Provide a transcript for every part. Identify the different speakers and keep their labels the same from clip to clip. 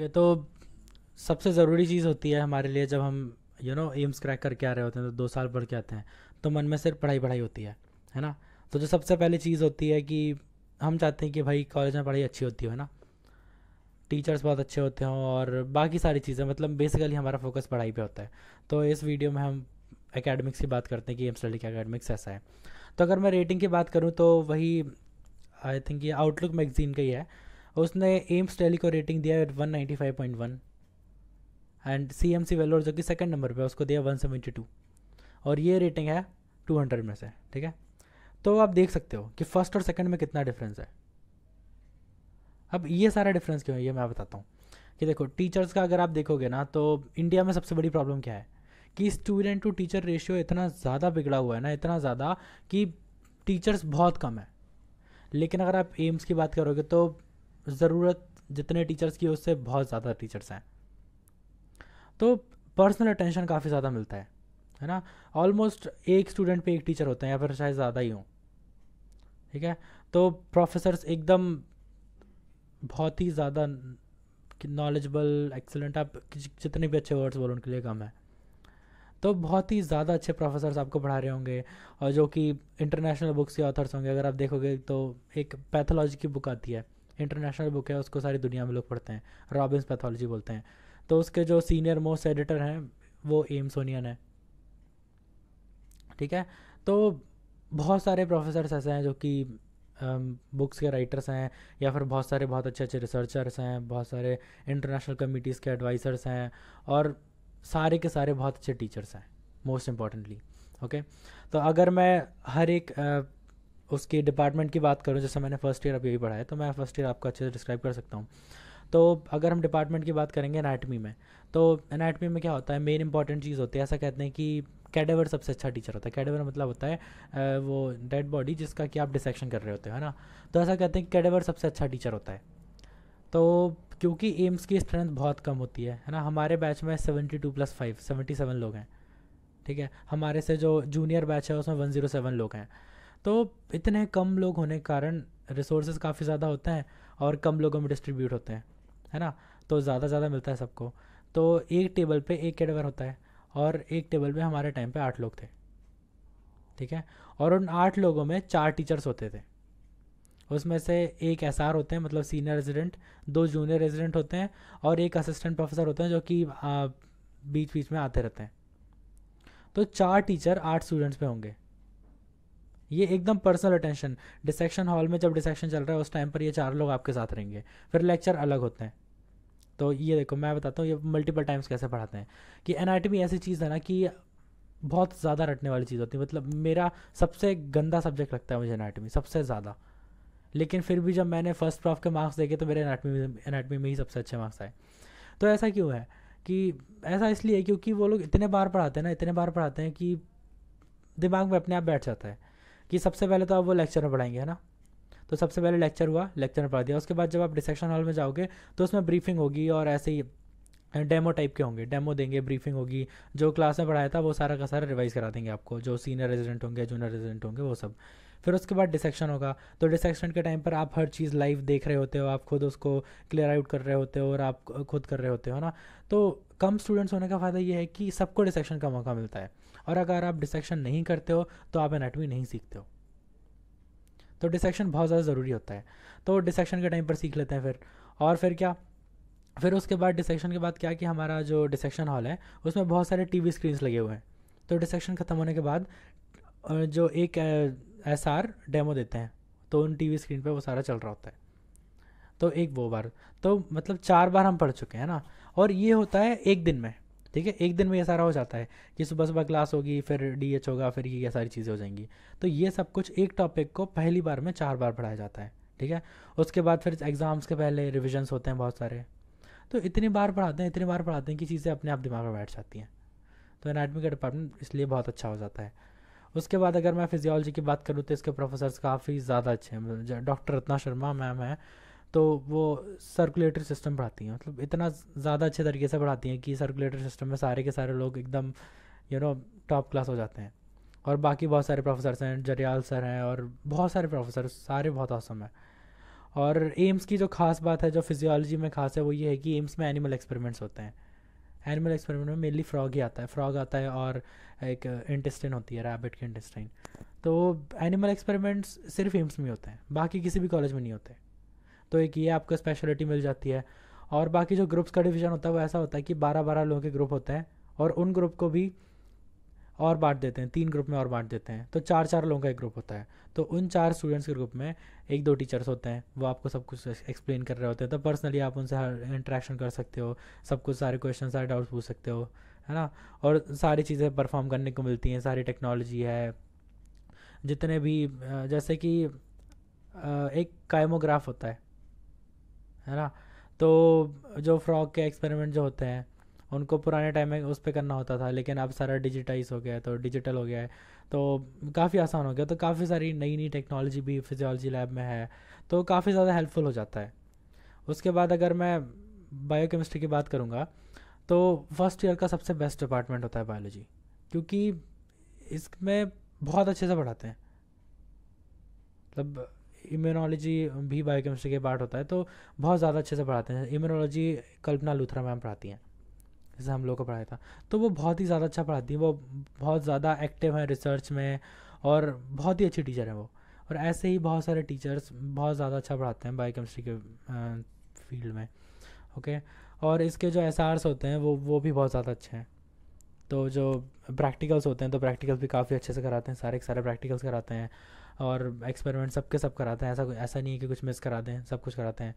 Speaker 1: okay तो सबसे ज़रूरी चीज़ होती है हमारे लिए जब हम यू नो एम्स क्रैक करके आ रहे होते हैं तो दो साल पढ़ के आते हैं तो मन में सिर्फ पढ़ाई पढ़ाई होती है है ना तो जो सबसे पहली चीज़ होती है कि हम चाहते हैं कि भाई कॉलेज में पढ़ाई अच्छी होती हो है ना टीचर्स बहुत अच्छे होते हों और बाकी सारी चीज़ें मतलब बेसिकली हमारा फोकस पढ़ाई पे होता है तो इस वीडियो में हम एकेडमिक्स की बात करते हैं कि एम्स स्टडी का एकेडमिक्स ऐसा है तो अगर मैं रेटिंग की बात करूँ तो वही आई थिंक ये आउटलुक मैगज़ीन का ही है उसने एम्स टेली को रेटिंग दिया one ninety five point one and C M C Vellore जो कि सेकेंड नंबर पर उसको दिया वन सेवेंटी टू और ये रेटिंग है टू हंड्रेड में से ठीक है तो आप देख सकते हो कि फर्स्ट और सेकेंड में कितना डिफरेंस है अब ये सारा डिफरेंस क्यों है ये मैं बताता हूँ कि देखो टीचर्स का अगर आप देखोगे ना तो इंडिया में सबसे बड़ी प्रॉब्लम क्या है कि स्टूडेंट टू टीचर रेशियो इतना ज़्यादा बिगड़ा हुआ है ना इतना ज़्यादा कि टीचर्स बहुत कम है लेकिन अगर आप एम्स की बात करोगे तो ज़रूरत जितने टीचर्स की उससे बहुत ज़्यादा टीचर्स हैं तो पर्सनल अटेंशन काफ़ी ज़्यादा मिलता है है ना ऑलमोस्ट एक स्टूडेंट पे एक टीचर होते हैं या फिर शायद ज़्यादा ही हों ठीक है तो प्रोफेसर्स एकदम बहुत ही ज़्यादा नॉलेजबल एक्सेलेंट आप जितने भी अच्छे वर्ड्स बोलो उनके लिए कम है तो बहुत ही ज़्यादा अच्छे प्रोफेसर्स आपको पढ़ा रहे होंगे और जो कि इंटरनेशनल बुक्स के ऑथर्स होंगे अगर आप देखोगे तो एक पैथोलॉजी की बुक आती है इंटरनेशनल बुक है उसको सारी दुनिया में लोग पढ़ते हैं रॉबिन्स पैथोलॉजी बोलते हैं तो उसके जो सीनियर मोस्ट एडिटर हैं वो एम सोनियन है ठीक है तो बहुत सारे प्रोफेसर्स ऐसे हैं जो कि बुक्स के राइटर्स हैं या फिर बहुत सारे बहुत अच्छे अच्छे रिसर्चर्स हैं बहुत सारे इंटरनेशनल कमिटीज़ के एडवाइज़र्स हैं और सारे के सारे बहुत अच्छे टीचर्स हैं मोस्ट इम्पॉर्टेंटली ओके तो अगर मैं हर एक उसके डिपार्टमेंट की बात करूँ जैसे मैंने फर्स्ट ईयर अभी पढ़ा है तो मैं फर्स्ट ईयर आपको अच्छे से डिस्क्राइब कर सकता हूँ तो अगर हम डिपार्टमेंट की बात करेंगे एनाटमी में तो एनाटमी में क्या होता है मेन इंपॉर्टेंट चीज़ होती है ऐसा कहते हैं कि कैडेवर सबसे अच्छा टीचर होता है कैडेवर मतलब होता है वो डेड बॉडी जिसका कि आप डिसेक्शन कर रहे होते हो है ना तो ऐसा कहते हैं कि कैडेवर सबसे अच्छा टीचर होता है तो क्योंकि एम्स की स्ट्रेंथ बहुत कम होती है है ना हमारे बैच में seventy two plus five seventy seven लोग हैं ठीक है हमारे से जो जूनियर बैच है उसमें वन ज़ीरो सेवन लोग हैं तो इतने कम लोग होने के कारण रिसोर्सेज काफ़ी ज़्यादा होते हैं और कम लोगों में डिस्ट्रीब्यूट होते हैं है ना तो ज़्यादा ज़्यादा मिलता है सबको तो एक टेबल पे एक कैडवर होता है और एक टेबल पे हमारे टाइम पे आठ लोग थे ठीक है और उन आठ लोगों में चार टीचर्स होते थे उसमें से एक एस होते हैं मतलब सीनियर रेजिडेंट दो जूनियर रेजिडेंट होते हैं और एक असिस्टेंट प्रोफेसर होते हैं जो कि बीच बीच में आते रहते हैं तो चार टीचर आठ स्टूडेंट्स पे होंगे ये एकदम पर्सनल अटेंशन डिसेक्शन हॉल में जब डिसेक्शन चल रहा है उस टाइम पर ये चार लोग आपके साथ रहेंगे फिर लेक्चर अलग होते हैं तो ये देखो मैं बताता हूँ ये मल्टीपल टाइम्स कैसे पढ़ाते हैं कि एनाटमी ऐसी चीज़ है ना कि बहुत ज़्यादा रटने वाली चीज़ होती है मतलब मेरा सबसे गंदा सब्जेक्ट लगता है मुझे एनाटमी सबसे ज़्यादा लेकिन फिर भी जब मैंने फर्स्ट प्रॉफ के मार्क्स देखे तो मेरे एनाटमी एनाटमी में ही सबसे अच्छे मार्क्स आए तो ऐसा क्यों है कि ऐसा इसलिए क्योंकि वो लोग इतने बार पढ़ाते हैं ना इतने बार पढ़ाते हैं कि दिमाग में अपने आप बैठ जाता है कि सबसे पहले तो आप वो लेक्चर में पढ़ाएंगे है ना तो सबसे पहले लेक्चर हुआ लेक्चर में पढ़ा दिया उसके बाद जब आप डिसेक्शन हॉल में जाओगे तो उसमें ब्रीफिंग होगी और ऐसे ही डेमो टाइप के होंगे डेमो देंगे ब्रीफिंग होगी जो क्लास में पढ़ाया था वो सारा का सारा रिवाइज करा देंगे आपको जो सीनियर रेजिडेंट होंगे जूनियर रेजिडेंट होंगे वो सब फिर उसके बाद डिसेक्शन होगा तो डिसेक्शन के टाइम पर आप हर चीज़ लाइव देख रहे होते हो आप खुद उसको क्लियर आउट कर रहे होते हो और आप खुद कर रहे होते हो ना तो कम स्टूडेंट्स होने का फ़ायदा ये है कि सबको डिसेक्शन का मौका मिलता है और अगर आप डिसेक्शन नहीं करते हो तो आप एनाटमी नहीं सीखते हो तो डिसेक्शन बहुत ज़्यादा ज़रूरी होता है तो डिसेक्शन के टाइम पर सीख लेते हैं फिर और फिर क्या फिर उसके बाद डिसेक्शन के बाद क्या कि हमारा जो डिसेक्शन हॉल है उसमें बहुत सारे टी वी स्क्रीन्स लगे हुए हैं तो डिसेक्शन ख़त्म होने के बाद जो एक एस आर डेमो देते हैं तो उन टी वी स्क्रीन पर वो सारा चल रहा होता है तो एक वो बार तो मतलब चार बार हम पढ़ चुके हैं ना और ये होता है एक दिन में ठीक है एक दिन में ये सारा हो जाता है कि सुबह सुबह क्लास होगी फिर डी एच होगा फिर ये सारी चीज़ें हो जाएंगी तो ये सब कुछ एक टॉपिक को पहली बार में चार बार पढ़ाया जाता है ठीक है उसके बाद फिर एग्ज़ाम्स के पहले रिविजन्स होते हैं बहुत सारे तो इतनी बार पढ़ाते हैं इतनी बार पढ़ाते हैं कि चीज़ें अपने आप दिमाग में बैठ जाती हैं तो एनाटमी का डिपार्टमेंट इसलिए बहुत अच्छा हो जाता है उसके बाद अगर मैं फिजियोलॉजी की बात करूँ तो इसके प्रोफेसर काफ़ी ज़्यादा अच्छे हैं डॉक्टर रत्ना शर्मा मैम है तो वो सर्कुलेटरी सिस्टम पढ़ाती हैं मतलब इतना ज़्यादा अच्छे तरीके से पढ़ाती हैं कि सर्कुलेटरी सिस्टम में सारे के सारे लोग एकदम यू नो टॉप क्लास हो जाते हैं और बाकी बहुत सारे प्रोफेसर्स हैं जरियाल सर हैं और बहुत सारे प्रोफेसर सारे बहुत औसम हैं और एम्स की जो खास बात है जो फिजियोलॉजी में खास है वो ये है कि एम्स में एनिमल एक्सपेरिमेंट्स होते हैं एनिमल एक्सपेरिमेंट में मेनली फ्रॉग ही आता है फ्रॉग आता है और एक इंटेस्टिन होती है रैबिट की इंटेस्टिन तो एनिमल एक्सपेरिमेंट्स सिर्फ एम्स में होते हैं बाकी किसी भी कॉलेज में नहीं होते तो एक ये आपको स्पेशलिटी मिल जाती है और बाकी जो ग्रुप्स का डिवीज़न होता है वो ऐसा होता है कि बारह बारह लोगों के ग्रुप होते हैं और उन ग्रुप को भी और बांट देते हैं तीन ग्रुप में और बांट देते हैं तो चार चार लोगों का एक ग्रुप होता है तो उन चार स्टूडेंट्स के ग्रुप में एक दो टीचर्स होते हैं वो आपको सब कुछ एक्सप्लेन कर रहे होते हैं तो पर्सनली आप उनसे हर इंट्रैक्शन कर सकते हो सब कुछ सारे क्वेश्चन सारे डाउट्स पूछ सकते हो है ना और सारी चीज़ें परफॉर्म करने को मिलती हैं सारी टेक्नोलॉजी है जितने भी जैसे कि एक कायमोग्राफ होता है है ना तो जो फ्रॉग के एक्सपेरिमेंट जो होते हैं उनको पुराने टाइम में उस पर करना होता था लेकिन अब सारा डिजिटाइज हो गया है तो डिजिटल हो गया है तो काफ़ी आसान हो गया तो काफ़ी सारी नई नई टेक्नोलॉजी भी फिजियोलॉजी लैब में है तो काफ़ी ज़्यादा हेल्पफुल हो जाता है उसके बाद अगर मैं बायोकेमिस्ट्री की बात करूँगा तो फर्स्ट ईयर का सबसे बेस्ट डिपार्टमेंट होता है बायोलॉजी क्योंकि इसमें बहुत अच्छे से पढ़ाते हैं मतलब इम्यूनोलॉजी भी बायोकेमिस्ट्री के पार्ट होता है तो बहुत ज़्यादा अच्छे से पढ़ाते हैं इम्यूनोलॉजी कल्पना लूथरा मैम पढ़ाती हैं जैसे हम लोग को पढ़ाया था तो वो बहुत ही ज़्यादा अच्छा पढ़ाती हैं वो बहुत ज़्यादा एक्टिव हैं रिसर्च में और बहुत ही अच्छी टीचर हैं वो और ऐसे ही बहुत सारे टीचर्स बहुत ज़्यादा अच्छा पढ़ाते हैं बायोकेमिस्ट्री के फील्ड में ओके और इसके जो एस होते हैं वो वो भी बहुत ज़्यादा अच्छे हैं तो जो प्रैक्टिकल्स होते हैं तो प्रैक्टिकल्स भी काफ़ी अच्छे से कराते हैं सारे के सारे प्रैक्टिकल्स कराते हैं और एक्सपेरिमेंट सबके सब कराते हैं ऐसा ऐसा नहीं है कि कुछ मिस करा दें सब कुछ कराते हैं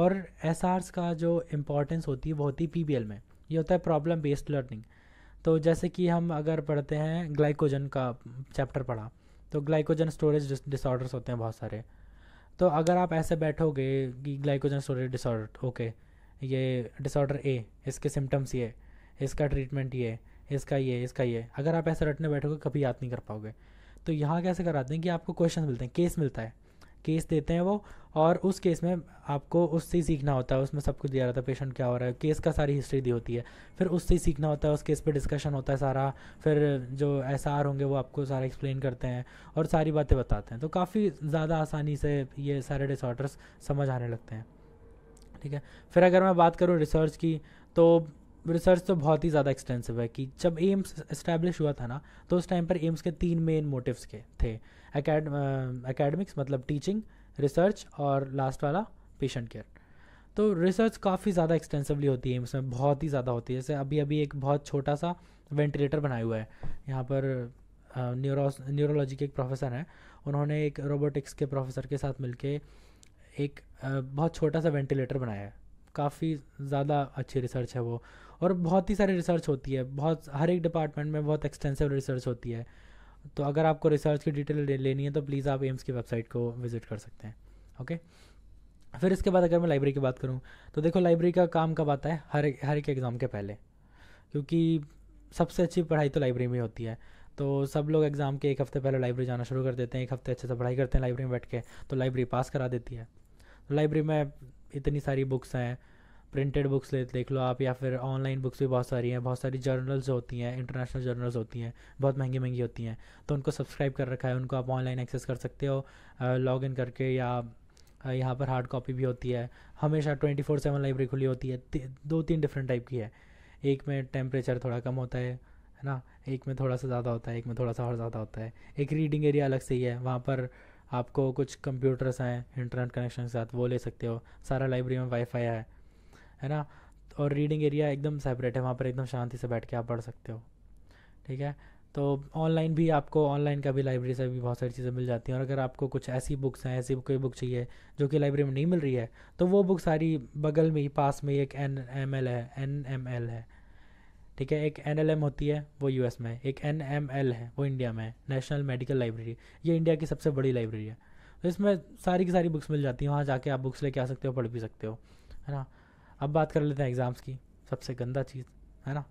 Speaker 1: और एस का जो इम्पोर्टेंस होती है वो होती है पी में ये होता है प्रॉब्लम बेस्ड लर्निंग तो जैसे कि हम अगर पढ़ते हैं ग्लाइकोजन का चैप्टर पढ़ा तो ग्लाइकोजन स्टोरेज डिसऑर्डर्स होते हैं बहुत सारे तो अगर आप ऐसे बैठोगे कि ग्लाइकोजन स्टोरेज डिसऑर्डर ओके ये डिसऑर्डर ए इसके सिम्टम्स ये इसका ट्रीटमेंट ये इसका ये इसका ये अगर आप ऐसे रटने बैठोगे कभी याद नहीं कर पाओगे तो यहाँ कैसे कराते हैं कि आपको क्वेश्चन मिलते हैं केस मिलता है केस देते हैं वो और उस केस में आपको उससे ही सीखना होता है उसमें सब कुछ दिया जाता है पेशेंट क्या हो रहा है केस का सारी हिस्ट्री दी होती है फिर उससे ही सीखना होता है उस केस पे डिस्कशन होता है सारा फिर जो एस आर होंगे वो आपको सारा एक्सप्लेन करते हैं और सारी बातें बताते हैं तो काफ़ी ज़्यादा आसानी से ये सारे डिसऑर्डर्स समझ आने लगते हैं ठीक है फिर अगर मैं बात करूँ रिसर्च की तो रिसर्च तो बहुत ही ज़्यादा एक्सटेंसिव है कि जब एम्स इस्टेब्लिश हुआ था ना तो उस टाइम पर एम्स के तीन मेन मोटिव्स के थे एकेडमिक्स मतलब टीचिंग रिसर्च और लास्ट वाला पेशेंट केयर तो रिसर्च काफ़ी ज़्यादा एक्सटेंसिवली होती है एम्स में बहुत ही ज़्यादा होती है जैसे अभी अभी एक बहुत छोटा सा वेंटिलेटर बनाया हुआ है यहाँ पर न्यूरो न्यूरोलॉजी के एक प्रोफेसर हैं उन्होंने एक रोबोटिक्स के प्रोफेसर के साथ मिलके एक uh, बहुत छोटा सा वेंटिलेटर बनाया है काफ़ी ज़्यादा अच्छी रिसर्च है वो और बहुत ही सारी रिसर्च होती है बहुत हर एक डिपार्टमेंट में बहुत एक्सटेंसिव रिसर्च होती है तो अगर आपको रिसर्च की डिटेल लेनी है तो प्लीज़ आप एम्स की वेबसाइट को विज़िट कर सकते हैं ओके फिर इसके बाद अगर मैं लाइब्रेरी की बात करूँ तो देखो लाइब्रेरी का काम कब आता है हर हर एक एग्ज़ाम के पहले क्योंकि सबसे अच्छी पढ़ाई तो लाइब्रेरी में होती है तो सब लोग एग्ज़ाम के एक हफ़्ते पहले लाइब्रेरी जाना शुरू कर देते हैं एक हफ्ते अच्छे से पढ़ाई करते हैं लाइब्रेरी में बैठ के तो लाइब्रेरी पास करा देती है तो लाइब्रेरी में इतनी सारी बुक्स हैं प्रिंटेड बुक्स ले देख लो आप या फिर ऑनलाइन बुक्स भी बहुत सारी हैं बहुत सारी जर्नल्स होती हैं इंटरनेशनल जर्नल्स होती हैं बहुत महंगी महंगी होती हैं तो उनको सब्सक्राइब कर रखा है उनको आप ऑनलाइन एक्सेस कर सकते हो लॉग इन करके या यहाँ पर हार्ड कॉपी भी होती है हमेशा ट्वेंटी फोर सेवन लाइब्रेरी खुली होती है दो तीन डिफरेंट टाइप की है एक में टेम्परेचर थोड़ा कम होता है है ना एक में थोड़ा सा ज़्यादा होता है एक में थोड़ा सा और ज़्यादा होता है एक रीडिंग एरिया अलग से ही है वहाँ पर आपको कुछ कंप्यूटर्स हैं इंटरनेट कनेक्शन के साथ वो ले सकते हो सारा लाइब्रेरी में वाईफाई है है ना और रीडिंग एरिया एकदम सेपरेट है वहाँ पर एकदम शांति से बैठ के आप पढ़ सकते हो ठीक है तो ऑनलाइन भी आपको ऑनलाइन का भी लाइब्रेरी से भी बहुत सारी चीज़ें मिल जाती हैं और अगर आपको कुछ ऐसी बुक्स हैं ऐसी कोई बुक चाहिए जो कि लाइब्रेरी में नहीं मिल रही है तो वो बुक सारी बगल में ही पास में एक एन एम एल है एन एम एल है ठीक है एक एन होती है वो एस में एक एन है वो इंडिया में है नेशनल मेडिकल लाइब्रेरी ये इंडिया की सबसे बड़ी लाइब्रेरी है तो इसमें सारी की सारी बुक्स मिल जाती हैं वहाँ जाके आप बुक्स लेके आ सकते हो पढ़ भी सकते हो है ना अब बात कर लेते हैं एग्ज़ाम्स की सबसे गंदा चीज़ है ना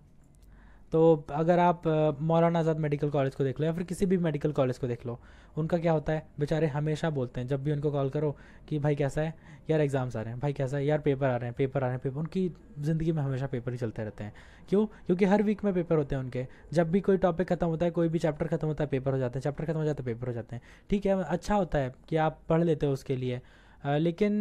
Speaker 1: तो अगर आप मौलाना आज़ाद मेडिकल कॉलेज को देख लो या फिर किसी भी मेडिकल कॉलेज को देख लो उनका क्या होता है बेचारे हमेशा बोलते हैं जब भी उनको कॉल करो कि भाई कैसा है यार एग्ज़ाम्स आ रहे हैं भाई कैसा है यार पेपर आ रहे हैं पेपर आ रहे हैं पेपर उनकी ज़िंदगी में हमेशा पेपर ही चलते रहते हैं क्यों क्योंकि हर वीक में पेपर होते हैं उनके जब भी कोई टॉपिक खत्म होता है कोई भी चैप्टर खत्म होता है पेपर हो जाते हैं चैप्टर खत्म हो जाता है पेपर हो जाते हैं ठीक है अच्छा होता है कि आप पढ़ लेते हो उसके लिए लेकिन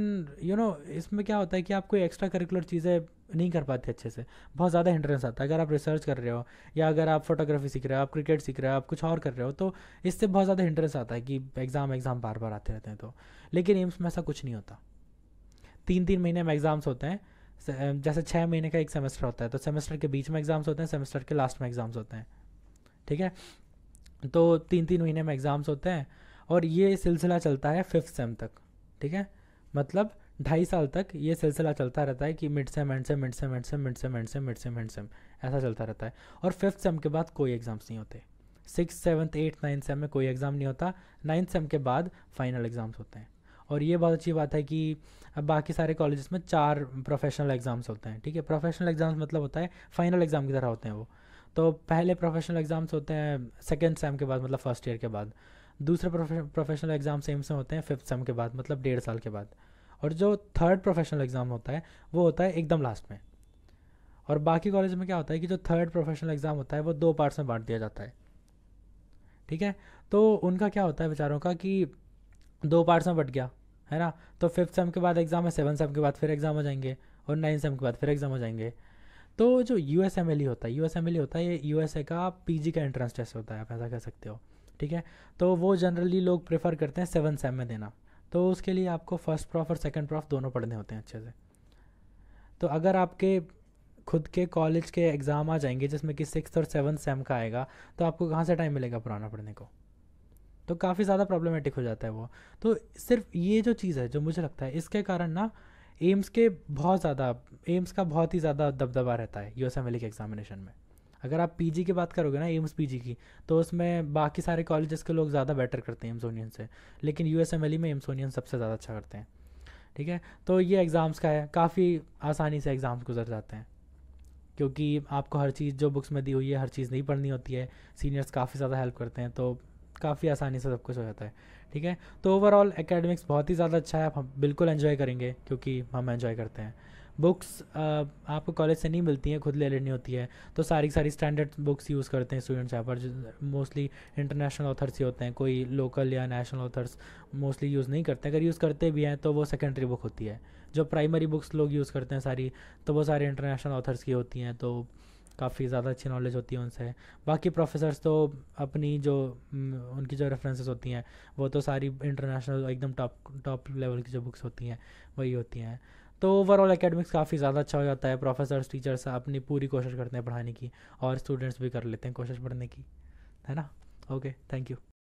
Speaker 1: यू नो इसमें क्या होता है कि आप कोई एक्स्ट्रा करिकुलर चीज़ें नहीं कर पाते अच्छे से बहुत ज़्यादा हिंड्रेंस आता है अगर आप रिसर्च कर रहे हो या अगर आप फोटोग्राफी सीख रहे हो आप क्रिकेट सीख रहे हो आप कुछ और कर रहे हो तो इससे बहुत ज़्यादा हिंड्रेंस आता है कि एग्ज़ाम एग्ज़ाम बार बार आते रहते हैं तो लेकिन एम्स में ऐसा कुछ नहीं होता तीन तीन महीने में एग्ज़ाम्स होते हैं जैसे छः महीने का एक सेमेस्टर होता है तो सेमेस्टर के बीच में एग्ज़ाम्स होते हैं सेमेस्टर के लास्ट में एग्ज़ाम्स होते हैं ठीक है तो तीन तीन महीने में एग्ज़ाम्स होते हैं और ये सिलसिला चलता है फिफ्थ सेम तक ठीक है मतलब ढाई साल तक ये सिलसिला चलता रहता है कि mid sem end sem mid sem end sem mid sem end sem mid sem end sem ऐसा चलता रहता है और फिफ्थ सेम के बाद कोई एग्ज़ाम्स नहीं होते six seventh eighth ninth sem में कोई एग्ज़ाम नहीं होता नाइन्थ सेम के बाद फाइनल एग्ज़ाम्स होते हैं और ये बहुत अच्छी बात है कि बाकी सारे कॉलेजेस में चार प्रोफेशनल एग्ज़ाम्स होते हैं ठीक है प्रोफेशनल एग्ज़ाम्स मतलब होता है फाइनल एग्ज़ाम की तरह होते हैं वो तो पहले प्रोफेशनल एग्ज़ाम्स होते हैं सेकेंड सेम के बाद मतलब फर्स्ट ईयर के बाद दूसरे प्रोफेशनल एग्ज़ाम सेम से होते हैं फिफ्थ सेम के बाद मतलब डेढ़ साल के बाद और जो थर्ड प्रोफेशनल एग्ज़ाम होता है वो होता है एकदम लास्ट में और बाकी कॉलेज में क्या होता है कि जो थर्ड प्रोफेशनल एग्ज़ाम होता है वो दो पार्ट्स में बांट दिया जाता है ठीक है तो उनका क्या होता है बेचारों का कि दो पार्ट्स में बट गया है ना तो फिफ्थ सेम के बाद एग्ज़ाम है सेवन सेम के बाद फिर एग्ज़ाम हो जाएंगे और नाइन्थ सेम के बाद फिर एग्ज़ाम हो जाएंगे तो जो U S M L E होता है U S M L E होता है ये यू एस ए का पी जी का एंट्रेंस टेस्ट होता है आप ऐसा कह सकते हो ठीक है तो वो जनरली लोग प्रेफर करते हैं सेवन सेम में देना तो उसके लिए आपको फर्स्ट प्रॉफ और सेकेंड प्रॉफ दोनों पढ़ने होते हैं अच्छे से तो अगर आपके खुद के कॉलेज के एग्ज़ाम आ जाएंगे जिसमें कि सिक्स और सेवन सेम का आएगा तो आपको कहाँ से टाइम मिलेगा पुराना पढ़ने को तो काफ़ी ज़्यादा प्रॉब्लमेटिक हो जाता है वो तो सिर्फ ये जो चीज़ है जो मुझे लगता है इसके कारण ना एम्स के बहुत ज़्यादा एम्स का बहुत ही ज़्यादा दबदबा रहता है यू एस एम एल के एग्जामिनेशन में अगर आप पीजी की बात करोगे ना एम्स पीजी की तो उसमें बाकी सारे कॉलेजेस के लोग ज़्यादा बेटर करते हैं एम्सोनियन से लेकिन यू e में एम्सोनियन सबसे ज़्यादा अच्छा करते हैं ठीक है तो ये एग्ज़ाम्स का है काफ़ी आसानी से एग्ज़ाम्स गुजर जाते हैं क्योंकि आपको हर चीज़ जो बुक्स में दी हुई है हर चीज़ नहीं पढ़नी होती है सीनियर्स काफ़ी ज़्यादा हेल्प करते हैं तो काफ़ी आसानी से सब कुछ हो जाता है ठीक है तो ओवरऑल एकेडमिक्स बहुत ही ज़्यादा अच्छा है आप बिल्कुल एंजॉय करेंगे क्योंकि हम एंजॉय करते हैं बुक्स आपको कॉलेज से नहीं मिलती हैं खुद ले लेनी होती है तो सारी सारी स्टैंडर्ड बुक्स यूज़ करते हैं स्टूडेंट्स यहाँ पर मोस्टली इंटरनेशनल ऑथर्स ही होते हैं कोई लोकल या नेशनल ऑथर्स मोस्टली यूज़ नहीं करते अगर यूज़ करते भी हैं तो वो सेकेंडरी बुक होती है जो प्राइमरी बुक्स लोग यूज़ करते हैं सारी तो वो सारे इंटरनेशनल ऑथर्स की होती हैं तो काफ़ी ज़्यादा अच्छी नॉलेज होती है उनसे बाकी प्रोफेसर्स तो अपनी जो उनकी जो रेफरेंसेस होती हैं वो तो सारी इंटरनेशनल एकदम टॉप टॉप लेवल की जो बुक्स होती हैं वही होती हैं तो ओवरऑल एकेडमिक्स काफ़ी ज़्यादा अच्छा हो जाता है प्रोफेसर्स टीचर्स अपनी पूरी कोशिश करते हैं पढ़ाने की और स्टूडेंट्स भी कर लेते हैं कोशिश पढ़ने की है ना ओके थैंक यू